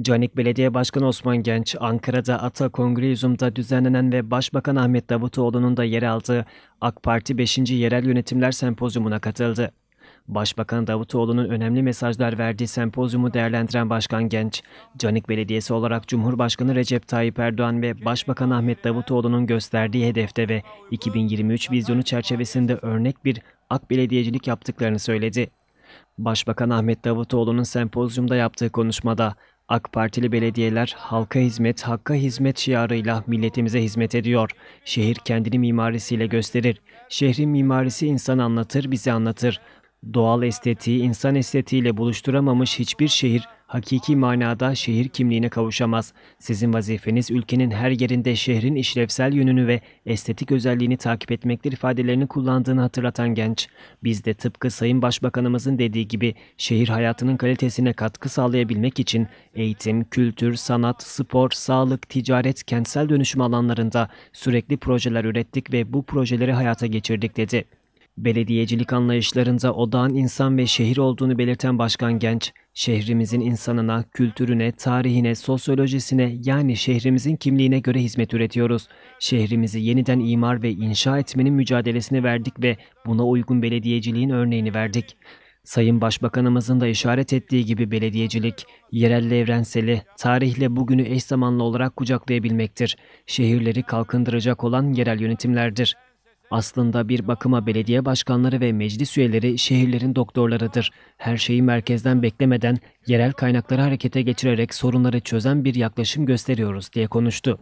Canik Belediye Başkanı Osman Genç, Ankara'da Ata Kongrezyum'da düzenlenen ve Başbakan Ahmet Davutoğlu'nun da yer aldığı AK Parti 5. Yerel Yönetimler Sempozyumuna katıldı. Başbakan Davutoğlu'nun önemli mesajlar verdiği sempozyumu değerlendiren Başkan Genç, Canik Belediyesi olarak Cumhurbaşkanı Recep Tayyip Erdoğan ve Başbakan Ahmet Davutoğlu'nun gösterdiği hedefte ve 2023 vizyonu çerçevesinde örnek bir AK belediyecilik yaptıklarını söyledi. Başbakan Ahmet Davutoğlu'nun sempozyumda yaptığı konuşmada AK Partili belediyeler halka hizmet, hakka hizmet şiarıyla milletimize hizmet ediyor. Şehir kendini mimarisiyle gösterir. Şehrin mimarisi insan anlatır, bizi anlatır. Doğal estetiği insan estetiğiyle buluşturamamış hiçbir şehir hakiki manada şehir kimliğine kavuşamaz. Sizin vazifeniz ülkenin her yerinde şehrin işlevsel yönünü ve estetik özelliğini takip etmektir ifadelerini kullandığını hatırlatan genç. Biz de tıpkı Sayın Başbakanımızın dediği gibi şehir hayatının kalitesine katkı sağlayabilmek için eğitim, kültür, sanat, spor, sağlık, ticaret, kentsel dönüşüm alanlarında sürekli projeler ürettik ve bu projeleri hayata geçirdik dedi. Belediyecilik anlayışlarında odağın insan ve şehir olduğunu belirten Başkan Genç, şehrimizin insanına, kültürüne, tarihine, sosyolojisine yani şehrimizin kimliğine göre hizmet üretiyoruz. Şehrimizi yeniden imar ve inşa etmenin mücadelesini verdik ve buna uygun belediyeciliğin örneğini verdik. Sayın Başbakanımızın da işaret ettiği gibi belediyecilik, yerelle evrenseli, tarihle bugünü eş zamanlı olarak kucaklayabilmektir. Şehirleri kalkındıracak olan yerel yönetimlerdir. Aslında bir bakıma belediye başkanları ve meclis üyeleri şehirlerin doktorlarıdır. Her şeyi merkezden beklemeden yerel kaynakları harekete geçirerek sorunları çözen bir yaklaşım gösteriyoruz diye konuştu.